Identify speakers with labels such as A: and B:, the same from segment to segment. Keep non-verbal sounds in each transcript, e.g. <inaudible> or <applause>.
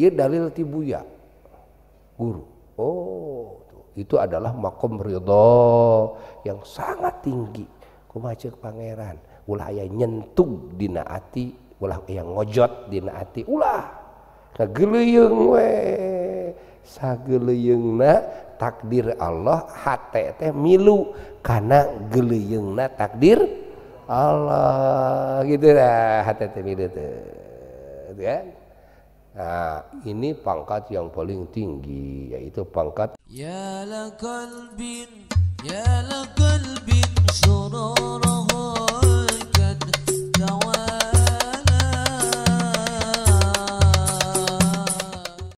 A: Kia dalil tibuya. Guru. Oh, itu adalah makom ridho yang sangat tinggi. Kumajek pangeran. Ulah ayah nyentug dina ati, ulah yang ngojot dina ati. Ulah kageleyeng we. na takdir Allah htt teh milu karena na takdir Allah gitu lah hati teh milu tuh. Gitu kan? Nah, ini pangkat yang paling tinggi yaitu pangkat Ya la ya la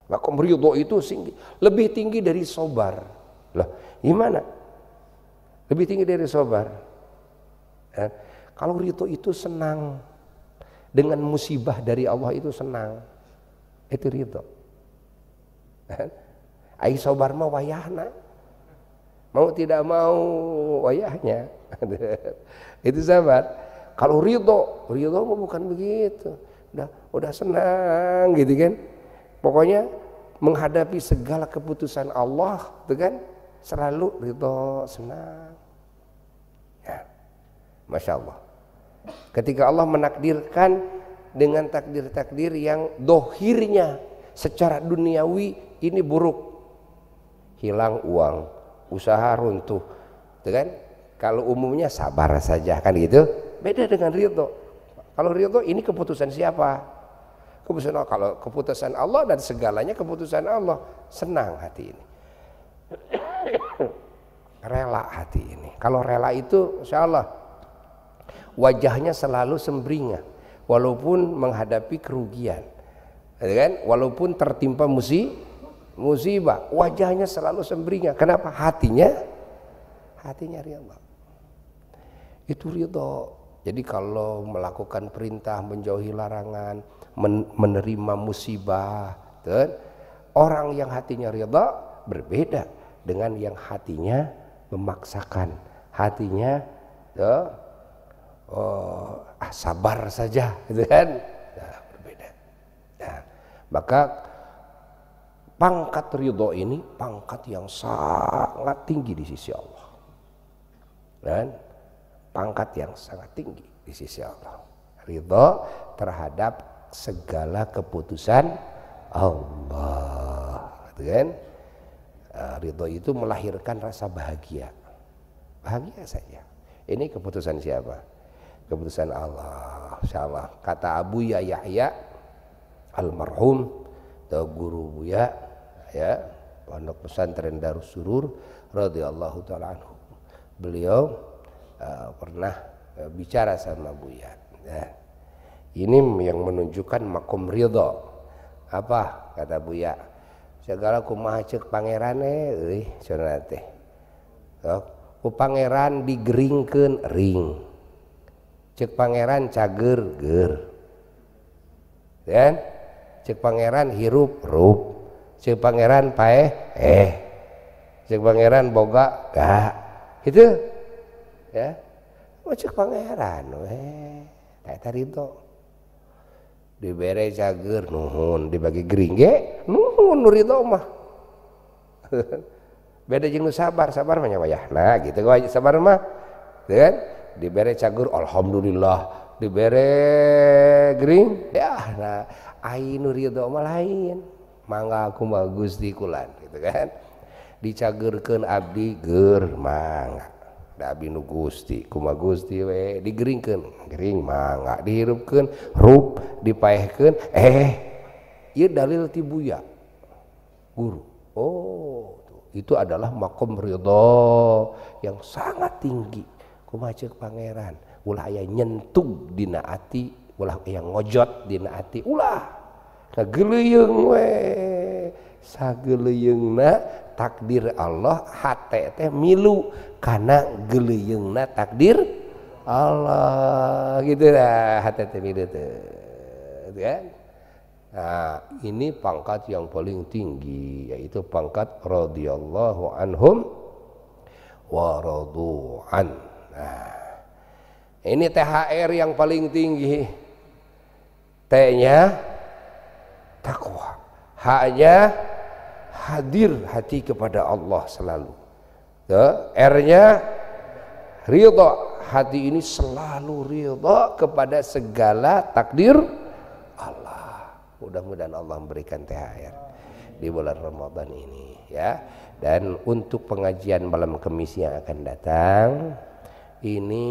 A: Makom ridho itu lebih tinggi dari sobar. Lah, gimana? Lebih tinggi dari sobar. Eh, kalau ridho itu senang dengan musibah dari Allah itu senang itu ridho Ayo <laughs> sobar mau wayahna mau tidak mau wayahnya <laughs> itu sahabat kalau ridho ridho mah bukan begitu udah udah senang gitu kan pokoknya menghadapi segala keputusan Allah itu kan selalu ridho senang ya masya Allah ketika Allah menakdirkan dengan takdir-takdir yang dohirnya secara duniawi ini buruk hilang uang usaha runtuh gitu kan kalau umumnya sabar saja kan gitu beda dengan ridho kalau ridho ini keputusan siapa keputusan Allah kalau keputusan Allah dan segalanya keputusan Allah senang hati ini <coughs> rela hati ini kalau rela itu insya Allah wajahnya selalu sembringah walaupun menghadapi kerugian gitu kan walaupun tertimpa musibah musibah wajahnya selalu sembringah kenapa hatinya hatinya riba itu ridho jadi kalau melakukan perintah menjauhi larangan men menerima musibah gitu kan? orang yang hatinya ridho berbeda dengan yang hatinya memaksakan hatinya gitu Oh, ah, sabar saja gitu kan nah, berbeda nah, maka pangkat ridho ini pangkat yang sangat tinggi di sisi Allah dan pangkat yang sangat tinggi di sisi Allah ridho terhadap segala keputusan Allah gitu kan ah, ridho itu melahirkan rasa bahagia bahagia saja ini keputusan siapa keputusan Allah insyaallah kata Abu ya Yahya almarhum atau guru Buya ya pondok pesantren Darussurur radhiyallahu taala anhu beliau uh, pernah uh, bicara sama Buya ya. ini yang menunjukkan makom ridho apa kata Buya segala kumaha cek pangerane euy cenah teh oh, ku pangeran digeringkeun ring cek pangeran cager ger dan cek pangeran hirup rup cek pangeran paeh eh cek pangeran boga gak itu ya oh cek pangeran eh tak rinto diberi cager nuhun dibagi geringge nuhun nurito mah <laughs> beda jeung sabar sabar mah nyawayahna gitu sabar mah gitu kan diberi cagur Alhamdulillah diberi gering ya nah ainu ridho mah lain mangga aku mah Gusti kulan gitu kan dicagerkeun abdi ger mangga da abdi nu Gusti kuma Gusti we digeringkeun gering mangga dihirupkeun rup dipaehkeun eh ieu dalil tibuya guru oh itu adalah makom ridho yang sangat tinggi kumacek pangeran ulah ayah nyentuh dina ati ulah ayah ngojot dina ati ulah kageluyung we sageluyungna takdir Allah hate teh milu karena geluyungna takdir Allah gitu lah hate teh milu teh gitu kan Nah, ini pangkat yang paling tinggi yaitu pangkat radhiyallahu anhum wa radu an. Nah, ini THR yang paling tinggi. T-nya takwa. H-nya hadir hati kepada Allah selalu. R-nya ridha. Hati ini selalu ridha kepada segala takdir Allah. Mudah-mudahan Allah memberikan THR di bulan Ramadan ini ya. Dan untuk pengajian malam kemis yang akan datang, ini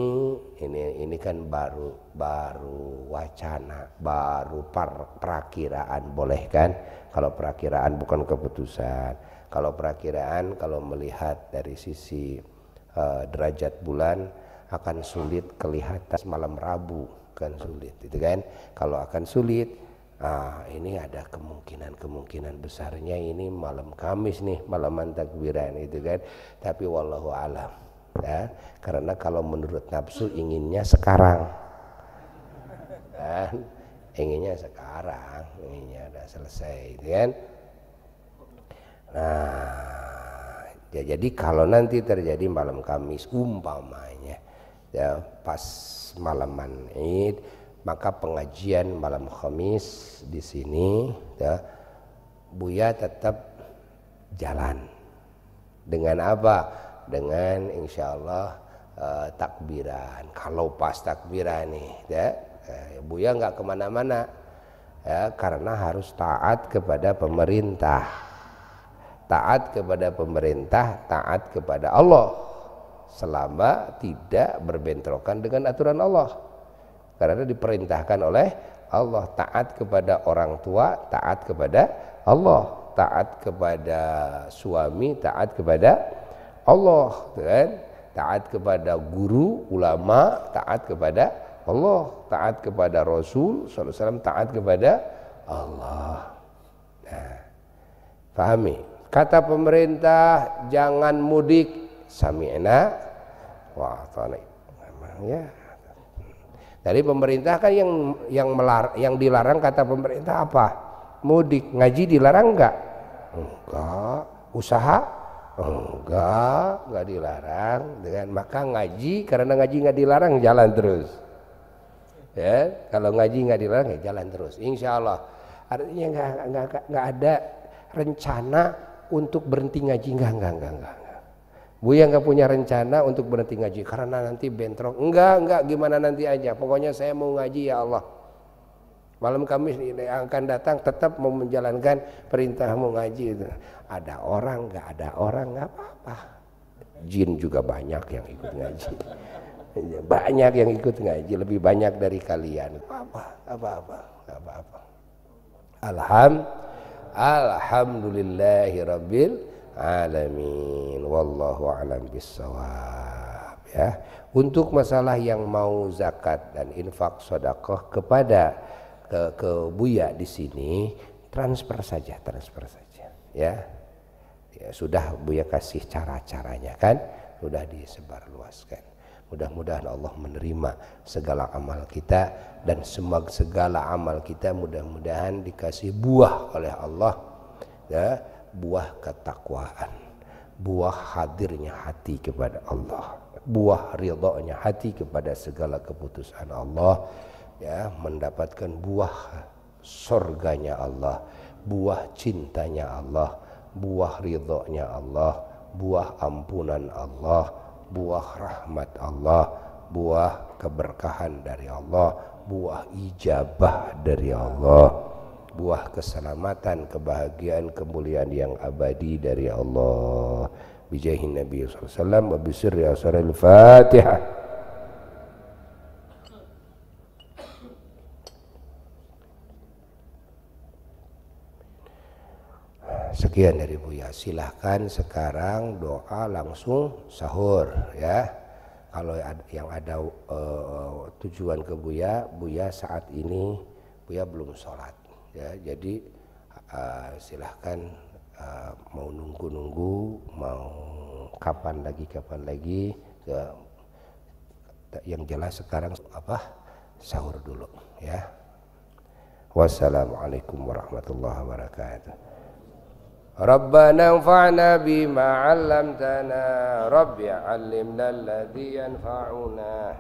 A: ini ini kan baru baru wacana, baru par, perakiraan boleh kan? Kalau perakiraan bukan keputusan. Kalau perakiraan kalau melihat dari sisi uh, derajat bulan akan sulit kelihatan malam Rabu kan sulit itu kan. Kalau akan sulit ah ini ada kemungkinan-kemungkinan besarnya ini malam Kamis nih, malam takbiran itu kan. Tapi wallahu alam ya karena kalau menurut nafsu inginnya sekarang ya, inginnya sekarang inginnya udah selesai gitu kan nah ya jadi kalau nanti terjadi malam Kamis umpamanya ya pas malaman Id maka pengajian malam Kamis di sini ya Buya tetap jalan dengan apa dengan insya Allah uh, takbiran. Kalau pas takbiran nih, ya, eh, Buya nggak kemana-mana, ya, karena harus taat kepada pemerintah, taat kepada pemerintah, taat kepada Allah, selama tidak berbentrokan dengan aturan Allah, karena diperintahkan oleh Allah taat kepada orang tua, taat kepada Allah, taat kepada suami, taat kepada Allah, gitu kan? Taat kepada guru, ulama, taat kepada Allah, taat kepada Rasul, SAW taat kepada Allah. Nah, pahami. Kata pemerintah, jangan mudik. Sami'na Wah, memang Ya. Dari pemerintah kan yang yang melar, yang dilarang kata pemerintah apa? Mudik, ngaji dilarang enggak? Enggak. Usaha enggak enggak dilarang dengan maka ngaji karena ngaji enggak dilarang jalan terus ya kalau ngaji enggak dilarang ya jalan terus insya Allah artinya enggak, nggak nggak ada rencana untuk berhenti ngaji enggak enggak enggak enggak, bu yang nggak punya rencana untuk berhenti ngaji karena nanti bentrok enggak enggak gimana nanti aja pokoknya saya mau ngaji ya Allah malam Kamis yang akan datang tetap mau menjalankan perintahmu ngaji itu. Ada orang nggak ada orang nggak apa-apa. Jin juga banyak yang ikut ngaji. Banyak yang ikut ngaji, lebih banyak dari kalian. Apa-apa, apa-apa, apa-apa. Alham, alhamdulillahirabbil alamin. Wallahu alam bisawab ya. Untuk masalah yang mau zakat dan infak sodakoh kepada ke ke Buya di sini transfer saja transfer saja ya, ya sudah Buya kasih cara-caranya kan sudah disebarluaskan mudah-mudahan Allah menerima segala amal kita dan semua segala amal kita mudah-mudahan dikasih buah oleh Allah ya buah ketakwaan buah hadirnya hati kepada Allah buah ridhonya hati kepada segala keputusan Allah ya mendapatkan buah surganya Allah, buah cintanya Allah, buah ridhonya Allah, buah ampunan Allah, buah rahmat Allah, buah keberkahan dari Allah, buah ijabah dari Allah, buah keselamatan, kebahagiaan, kemuliaan yang abadi dari Allah. Bijahin Nabi SAW, wa bisirri Fatihah. Sekian dari Buya. Silahkan sekarang doa langsung sahur ya. Kalau yang ada uh, tujuan ke Buya, Buya saat ini Buya belum sholat ya. Jadi uh, silahkan uh, mau nunggu-nunggu, mau kapan lagi kapan lagi ke yang jelas sekarang apa sahur dulu ya. Wassalamualaikum warahmatullahi wabarakatuh. ربنا انفعنا بما علمتنا رب علمنا الذي ينفعنا